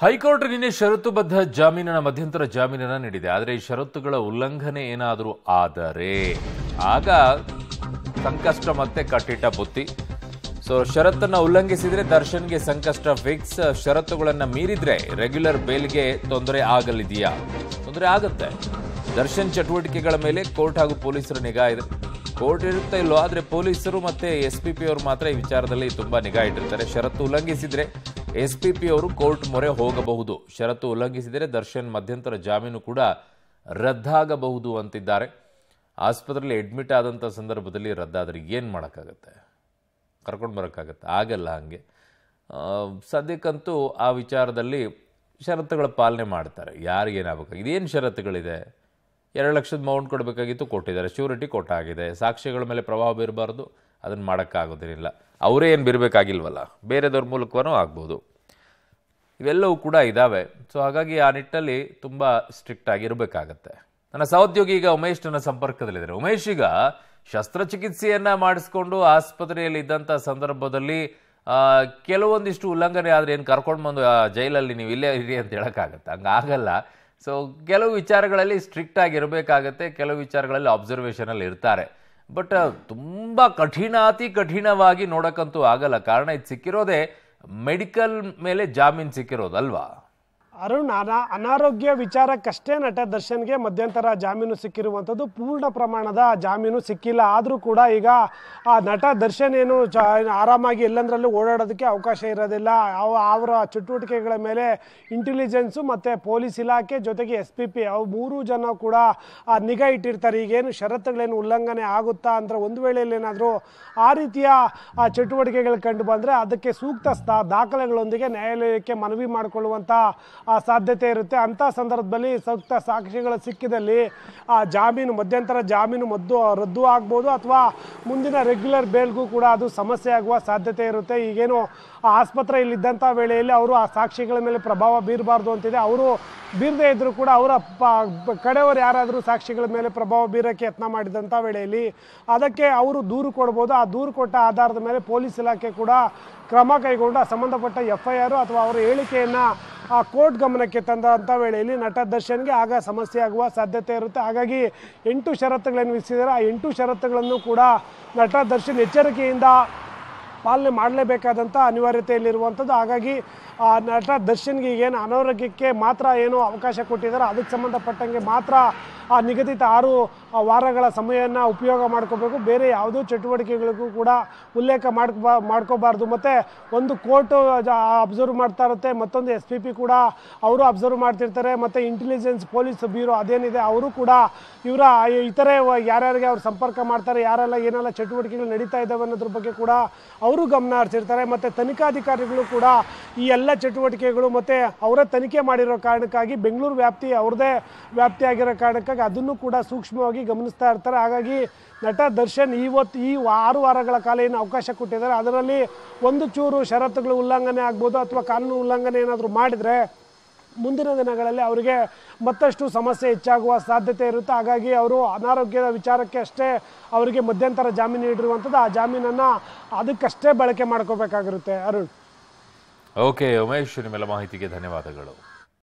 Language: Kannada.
ಹೈಕೋರ್ಟ್ ನಿನ್ನೆ ಷರತ್ತುಬದ್ಧ ಜಾಮೀನಿನ ಮಧ್ಯಂತರ ಜಾಮೀನನ್ನ ನೀಡಿದೆ ಆದರೆ ಈ ಷರತ್ತುಗಳ ಉಲ್ಲಂಘನೆ ಏನಾದರೂ ಆದರೆ ಆಗ ಸಂಕಷ್ಟ ಮತ್ತೆ ಕಟ್ಟಿಟ್ಟ ಬುತ್ತಿ ಸೊ ಷರತ್ತನ್ನು ಉಲ್ಲಂಘಿಸಿದ್ರೆ ದರ್ಶನ್ಗೆ ಸಂಕಷ್ಟ ಫಿಕ್ಸ್ ಷರತ್ತುಗಳನ್ನ ಮೀರಿದ್ರೆ ರೆಗ್ಯುಲರ್ ಬೇಲ್ಗೆ ತೊಂದರೆ ಆಗಲಿದೆಯಾ ತೊಂದರೆ ಆಗುತ್ತೆ ದರ್ಶನ್ ಚಟುವಟಿಕೆಗಳ ಮೇಲೆ ಕೋರ್ಟ್ ಹಾಗೂ ಪೊಲೀಸರ ನಿಗಾ ಇದೆ ಕೋರ್ಟ್ ಇರುತ್ತಾ ಇಲ್ಲೋ ಆದರೆ ಪೊಲೀಸರು ಮತ್ತೆ ಎಸ್ ಪಿ ಪಿ ಅವರು ಮಾತ್ರ ಈ ವಿಚಾರದಲ್ಲಿ ತುಂಬ ನಿಗಾ ಇಟ್ಟಿರ್ತಾರೆ ಷರತ್ತು ಉಲ್ಲಂಘಿಸಿದ್ರೆ ಎಸ್ಪಿಪಿ ಅವರು ಕೋರ್ಟ್ ಮೊರೆ ಹೋಗಬಹುದು ಷರತ್ತು ಉಲ್ಲಂಘಿಸಿದರೆ ದರ್ಶನ್ ಮಧ್ಯಂತರ ಜಾಮೀನು ಕೂಡ ರದ್ದಾಗಬಹುದು ಅಂತಿದ್ದಾರೆ ಆಸ್ಪತ್ರೆಯಲ್ಲಿ ಅಡ್ಮಿಟ್ ಆದಂಥ ಸಂದರ್ಭದಲ್ಲಿ ರದ್ದಾದರೆ ಏನು ಮಾಡೋಕ್ಕಾಗತ್ತೆ ಕರ್ಕೊಂಡು ಬರೋಕ್ಕಾಗತ್ತೆ ಆಗಲ್ಲ ಹಾಗೆ ಸದ್ಯಕ್ಕಂತೂ ಆ ವಿಚಾರದಲ್ಲಿ ಷರತ್ತುಗಳ ಪಾಲನೆ ಮಾಡ್ತಾರೆ ಯಾರಿಗೇನಾಗಬೇಕು ಇದೇನು ಷರತ್ತುಗಳಿದೆ ಎರಡು ಲಕ್ಷದ ಮೌಂಟ್ ಕೊಡಬೇಕಾಗಿತ್ತು ಕೊಟ್ಟಿದ್ದಾರೆ ಶ್ಯೂರಿಟಿ ಕೊಟ್ಟಾಗಿದೆ ಸಾಕ್ಷಿಗಳ ಮೇಲೆ ಪ್ರಭಾವ ಬೀರಬಾರ್ದು ಅದನ್ನು ಮಾಡೋಕ್ಕಾಗೋದೇನಿಲ್ಲ ಅವರೇ ಏನು ಬಿರಬೇಕಾಗಿಲ್ವಲ್ಲ ಬೇರೆದವ್ರ ಮೂಲಕವೂ ಆಗ್ಬೋದು ಇವೆಲ್ಲವೂ ಕೂಡ ಇದ್ದಾವೆ ಸೊ ಹಾಗಾಗಿ ಆ ನಿಟ್ಟಲ್ಲಿ ತುಂಬ ಸ್ಟ್ರಿಕ್ಟಾಗಿ ಇರಬೇಕಾಗತ್ತೆ ನನ್ನ ಸಹೋದ್ಯೋಗಿ ಈಗ ಉಮೇಶ್ ನನ್ನ ಸಂಪರ್ಕದಲ್ಲಿದ್ದಾರೆ ಉಮೇಶ್ ಈಗ ಶಸ್ತ್ರಚಿಕಿತ್ಸೆಯನ್ನು ಮಾಡಿಸ್ಕೊಂಡು ಆಸ್ಪತ್ರೆಯಲ್ಲಿ ಇದ್ದಂಥ ಸಂದರ್ಭದಲ್ಲಿ ಕೆಲವೊಂದಿಷ್ಟು ಉಲ್ಲಂಘನೆ ಆದರೆ ಏನು ಕರ್ಕೊಂಡು ಬಂದು ಜೈಲಲ್ಲಿ ನೀವು ಇಲ್ಲೇ ಇರಿ ಅಂತ ಹೇಳೋಕ್ಕಾಗತ್ತೆ ಹಂಗೆ ಆಗಲ್ಲ ಸೊ ಕೆಲವು ವಿಚಾರಗಳಲ್ಲಿ ಸ್ಟ್ರಿಕ್ಟ್ ಆಗಿರಬೇಕಾಗತ್ತೆ ಕೆಲವು ವಿಚಾರಗಳಲ್ಲಿ ಅಬ್ಸರ್ವೇಷನಲ್ಲಿ ಇರ್ತಾರೆ ಬಟ್ ತುಂಬ ಕಠಿಣ ಅತಿ ಕಠಿಣವಾಗಿ ನೋಡೋಕ್ಕಂತೂ ಆಗಲ್ಲ ಕಾರಣ ಇದು ಸಿಕ್ಕಿರೋದೇ ಮೆಡಿಕಲ್ ಮೇಲೆ ಜಾಮೀನು ಸಿಕ್ಕಿರೋದಲ್ವಾ ಅರುಣ್ ಅನಾ ಅನಾರೋಗ್ಯ ವಿಚಾರಕ್ಕಷ್ಟೇ ನಟ ದರ್ಶನ್ಗೆ ಮಧ್ಯಂತರ ಜಾಮೀನು ಸಿಕ್ಕಿರುವಂಥದ್ದು ಪೂರ್ಣ ಪ್ರಮಾಣದ ಜಾಮೀನು ಸಿಕ್ಕಿಲ್ಲ ಆದರೂ ಕೂಡ ಈಗ ಆ ನಟ ದರ್ಶನ್ ಏನು ಚ ಆರಾಮಾಗಿ ಎಲ್ಲಂದರಲ್ಲೂ ಓಡಾಡೋದಕ್ಕೆ ಅವಕಾಶ ಇರೋದಿಲ್ಲ ಅವ ಅವರ ಚಟುವಟಿಕೆಗಳ ಮೇಲೆ ಇಂಟೆಲಿಜೆನ್ಸು ಮತ್ತು ಪೊಲೀಸ್ ಇಲಾಖೆ ಜೊತೆಗೆ ಎಸ್ ಪಿ ಪಿ ಅವು ಮೂರೂ ಜನ ಕೂಡ ನಿಗಾ ಇಟ್ಟಿರ್ತಾರೆ ಈಗೇನು ಷರತ್ತುಗಳೇನು ಉಲ್ಲಂಘನೆ ಆಗುತ್ತಾ ಅಂತ ಒಂದು ವೇಳೆಯಲ್ಲಿ ಏನಾದರೂ ಆ ರೀತಿಯ ಆ ಚಟುವಟಿಕೆಗಳು ಕಂಡು ಬಂದರೆ ಅದಕ್ಕೆ ಸೂಕ್ತ ಸ್ಥ ದಾಖಲೆಗಳೊಂದಿಗೆ ನ್ಯಾಯಾಲಯಕ್ಕೆ ಮನವಿ ಮಾಡಿಕೊಳ್ಳುವಂಥ ಆ ಸಾಧ್ಯತೆ ಇರುತ್ತೆ ಅಂಥ ಸಂದರ್ಭದಲ್ಲಿ ಸೂಕ್ತ ಸಾಕ್ಷಿಗಳು ಸಿಕ್ಕಿದಲ್ಲಿ ಆ ಜಾಮೀನು ಮಧ್ಯಂತರ ಜಾಮೀನು ಮದ್ದು ರದ್ದು ಆಗ್ಬೋದು ಅಥವಾ ಮುಂದಿನ ರೆಗ್ಯುಲರ್ ಬೇಲ್ಗೂ ಕೂಡ ಅದು ಸಮಸ್ಯೆ ಆಗುವ ಸಾಧ್ಯತೆ ಇರುತ್ತೆ ಈಗೇನು ಆ ಆಸ್ಪತ್ರೆ ಇಲ್ಲಿದ್ದಂಥ ವೇಳೆಯಲ್ಲಿ ಅವರು ಆ ಸಾಕ್ಷಿಗಳ ಮೇಲೆ ಪ್ರಭಾವ ಬೀರಬಾರ್ದು ಅಂತಿದೆ ಅವರು ಬೀರದೇ ಇದ್ದರೂ ಕೂಡ ಅವರ ಪ ಕಡೆಯವರು ಯಾರಾದರೂ ಸಾಕ್ಷಿಗಳ ಮೇಲೆ ಪ್ರಭಾವ ಬೀರೋಕ್ಕೆ ಯತ್ನ ಮಾಡಿದಂಥ ವೇಳೆಯಲ್ಲಿ ಅದಕ್ಕೆ ಅವರು ದೂರು ಕೊಡ್ಬೋದು ಆ ದೂರು ಕೊಟ್ಟ ಆಧಾರದ ಮೇಲೆ ಪೊಲೀಸ್ ಇಲಾಖೆ ಕೂಡ ಕ್ರಮ ಕೈಗೊಂಡು ಆ ಸಂಬಂಧಪಟ್ಟ ಎಫ್ ಐ ಆರು ಅಥವಾ ಅವರ ಹೇಳಿಕೆಯನ್ನು ಆ ಕೋರ್ಟ್ ಗಮನಕ್ಕೆ ತಂದಂಥ ವೇಳೆಯಲ್ಲಿ ನಟ ದರ್ಶನ್ಗೆ ಆಗ ಸಮಸ್ಯೆ ಆಗುವ ಸಾಧ್ಯತೆ ಇರುತ್ತೆ ಹಾಗಾಗಿ ಎಂಟು ಷರತ್ತುಗಳೇನು ವಿಧಿಸಿದ್ದಾರೆ ಆ ಎಂಟು ಷರತ್ತುಗಳನ್ನು ಕೂಡ ನಟ ದರ್ಶನ್ ಎಚ್ಚರಿಕೆಯಿಂದ ಪಾಲನೆ ಮಾಡಲೇಬೇಕಾದಂಥ ಅನಿವಾರ್ಯತೆಯಲ್ಲಿರುವಂಥದ್ದು ಹಾಗಾಗಿ ಆ ನಟ ದರ್ಶನ್ಗೆ ಏನು ಅನಾರೋಗ್ಯಕ್ಕೆ ಮಾತ್ರ ಏನು ಅವಕಾಶ ಕೊಟ್ಟಿದ್ದಾರೆ ಅದಕ್ಕೆ ಸಂಬಂಧಪಟ್ಟಂಗೆ ಮಾತ್ರ ಆ ನಿಗದಿತ ಆರು ವಾರಗಳ ಸಮಯವನ್ನು ಉಪಯೋಗ ಮಾಡ್ಕೋಬೇಕು ಬೇರೆ ಯಾವುದೋ ಚಟುವಟಿಕೆಗಳಿಗೂ ಕೂಡ ಉಲ್ಲೇಖ ಮಾಡ್ಕೊ ಮಾಡ್ಕೋಬಾರ್ದು ಮತ್ತು ಒಂದು ಕೋರ್ಟು ಅಬ್ಸರ್ವ್ ಮಾಡ್ತಾ ಇರುತ್ತೆ ಮತ್ತೊಂದು ಎಸ್ ಪಿ ಪಿ ಕೂಡ ಅವರು ಅಬ್ಸರ್ವ್ ಮಾಡ್ತಿರ್ತಾರೆ ಮತ್ತು ಇಂಟೆಲಿಜೆನ್ಸ್ ಪೊಲೀಸ್ ಬ್ಯೂರೋ ಅದೇನಿದೆ ಅವರು ಕೂಡ ಇವರ ಇತರೆ ಯಾರ್ಯಾರಿಗೆ ಅವರು ಸಂಪರ್ಕ ಮಾಡ್ತಾರೆ ಯಾರೆಲ್ಲ ಏನೆಲ್ಲ ಚಟುವಟಿಕೆಗಳು ನಡೀತಾ ಇದ್ದಾವೆ ಅನ್ನೋದ್ರ ಬಗ್ಗೆ ಕೂಡ ಅವರು ಗಮನ ಹರಿಸಿರ್ತಾರೆ ಮತ್ತು ತನಿಖಾಧಿಕಾರಿಗಳು ಕೂಡ ಈ ಎಲ್ಲ ಚಟುವಟಿಕೆಗಳು ಮತ್ತು ಅವರ ತನಿಖೆ ಮಾಡಿರೋ ಕಾರಣಕ್ಕಾಗಿ ಬೆಂಗಳೂರು ವ್ಯಾಪ್ತಿ ಅವ್ರದ್ದೇ ವ್ಯಾಪ್ತಿಯಾಗಿರೋ ಕಾರಣಕ್ಕೆ ಹಾಗಾಗಿ ಅದನ್ನು ಕೂಡ ಸೂಕ್ಷ್ಮವಾಗಿ ಗಮನಿಸ್ತಾ ಇರ್ತಾರೆ ಹಾಗಾಗಿ ನಟ ದರ್ಶನ್ ಇವತ್ತು ಈ ಆರು ವಾರಗಳ ಕಾಲ ಏನು ಅವಕಾಶ ಕೊಟ್ಟಿದ್ದಾರೆ ಅದರಲ್ಲಿ ಒಂದು ಚೂರು ಷರತ್ತುಗಳು ಉಲ್ಲಂಘನೆ ಆಗ್ಬೋದು ಅಥವಾ ಕಾನೂನು ಉಲ್ಲಂಘನೆ ಏನಾದರೂ ಮಾಡಿದರೆ ಮುಂದಿನ ದಿನಗಳಲ್ಲಿ ಅವರಿಗೆ ಮತ್ತಷ್ಟು ಸಮಸ್ಯೆ ಹೆಚ್ಚಾಗುವ ಸಾಧ್ಯತೆ ಇರುತ್ತೆ ಹಾಗಾಗಿ ಅವರು ಅನಾರೋಗ್ಯದ ವಿಚಾರಕ್ಕೆ ಅಷ್ಟೇ ಅವರಿಗೆ ಮಧ್ಯಂತರ ಜಾಮೀನು ನೀಡಿರುವಂಥದ್ದು ಆ ಜಾಮೀನನ್ನು ಅದಕ್ಕಷ್ಟೇ ಬಳಕೆ ಮಾಡ್ಕೋಬೇಕಾಗಿರುತ್ತೆ ಅರುಣ್ ಓಕೆ ಉಮೇಶ್ ನಿಮ್ಮೆಲ್ಲ ಮಾಹಿತಿಗೆ ಧನ್ಯವಾದಗಳು